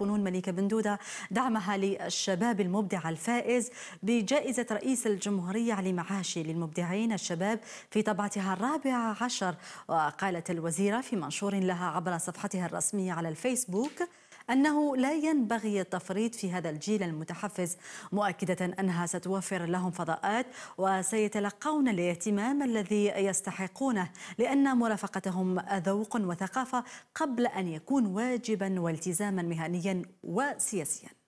فنون مليكة بندودة دعمها للشباب المبدع الفائز بجائزة رئيس الجمهورية علي معاشي للمبدعين الشباب في طبعتها الرابعة عشر وقالت الوزيرة في منشور لها عبر صفحتها الرسمية على الفيسبوك أنه لا ينبغي التفريط في هذا الجيل المتحفز مؤكدة أنها ستوفر لهم فضاءات وسيتلقون الاهتمام الذي يستحقونه لأن مرافقتهم ذوق وثقافة قبل أن يكون واجبا والتزاما مهنيا وسياسيا